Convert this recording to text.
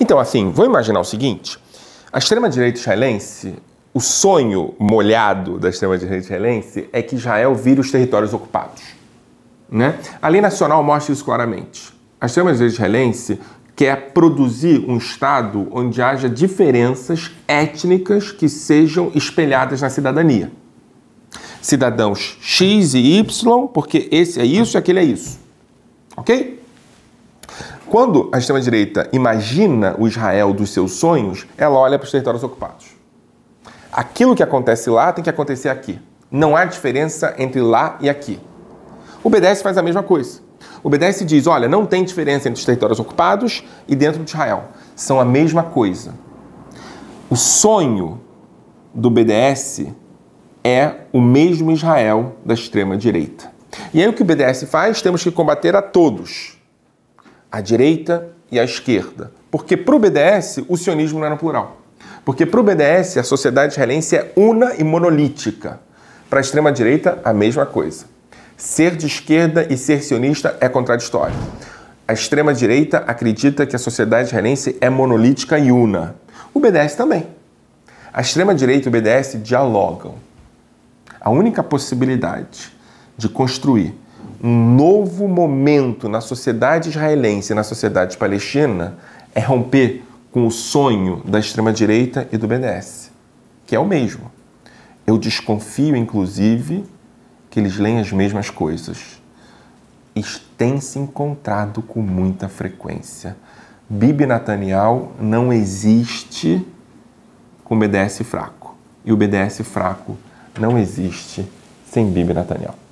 Então, assim, vou imaginar o seguinte: a extrema-direita israelense, o sonho molhado da extrema-direita israelense é que Israel vire os territórios ocupados. Né? A lei nacional mostra isso claramente. A extrema-direita israelense quer produzir um Estado onde haja diferenças étnicas que sejam espelhadas na cidadania. Cidadãos X e Y, porque esse é isso e aquele é isso. Ok? Quando a extrema-direita imagina o Israel dos seus sonhos, ela olha para os territórios ocupados. Aquilo que acontece lá tem que acontecer aqui. Não há diferença entre lá e aqui. O BDS faz a mesma coisa. O BDS diz: olha, não tem diferença entre os territórios ocupados e dentro de Israel. São a mesma coisa. O sonho do BDS é o mesmo Israel da extrema-direita. E aí o que o BDS faz? Temos que combater a todos a direita e a esquerda. Porque para o BDS, o sionismo não era plural. Porque para o BDS, a sociedade israelense é una e monolítica. Para a extrema-direita, a mesma coisa. Ser de esquerda e ser sionista é contraditório. A extrema-direita acredita que a sociedade israelense é monolítica e una. O BDS também. A extrema-direita e o BDS dialogam. A única possibilidade de construir um novo momento na sociedade israelense e na sociedade palestina é romper com o sonho da extrema-direita e do BDS, que é o mesmo. Eu desconfio, inclusive, que eles leem as mesmas coisas. E têm se encontrado com muita frequência. Bibi Nathaniel não existe com BDS fraco. E o BDS fraco não existe sem Bibi Nathaniel.